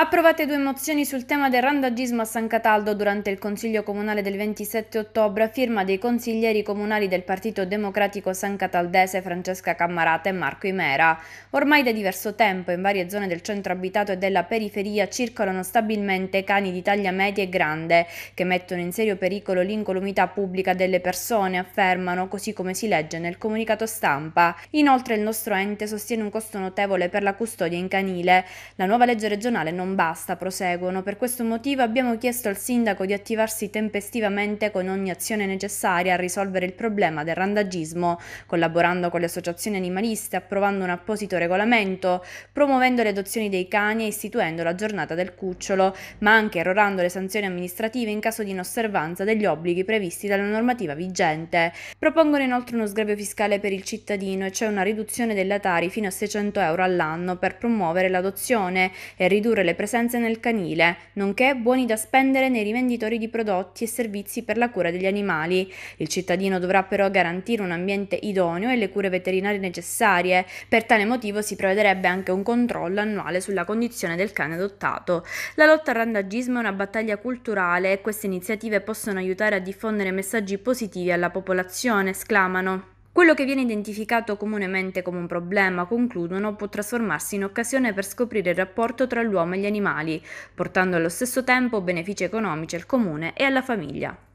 Approvate due mozioni sul tema del randagismo a San Cataldo durante il Consiglio Comunale del 27 ottobre a firma dei consiglieri comunali del Partito Democratico San Cataldese Francesca Cammarata e Marco Imera. Ormai da diverso tempo in varie zone del centro abitato e della periferia circolano stabilmente cani di taglia media e grande che mettono in serio pericolo l'incolumità pubblica delle persone, affermano, così come si legge nel comunicato stampa. Inoltre il nostro ente sostiene un costo notevole per la custodia in canile. La nuova legge regionale non non basta, proseguono. Per questo motivo abbiamo chiesto al sindaco di attivarsi tempestivamente con ogni azione necessaria a risolvere il problema del randagismo, collaborando con le associazioni animaliste, approvando un apposito regolamento, promuovendo le adozioni dei cani e istituendo la giornata del cucciolo, ma anche erorando le sanzioni amministrative in caso di inosservanza degli obblighi previsti dalla normativa vigente. Propongono inoltre uno sgravio fiscale per il cittadino e c'è cioè una riduzione della Tari fino a 600 euro all'anno per promuovere l'adozione e ridurre le presenze nel canile, nonché buoni da spendere nei rivenditori di prodotti e servizi per la cura degli animali. Il cittadino dovrà però garantire un ambiente idoneo e le cure veterinarie necessarie. Per tale motivo si prevederebbe anche un controllo annuale sulla condizione del cane adottato. La lotta al randagismo è una battaglia culturale e queste iniziative possono aiutare a diffondere messaggi positivi alla popolazione, esclamano. Quello che viene identificato comunemente come un problema, concludono, può trasformarsi in occasione per scoprire il rapporto tra l'uomo e gli animali, portando allo stesso tempo benefici economici al comune e alla famiglia.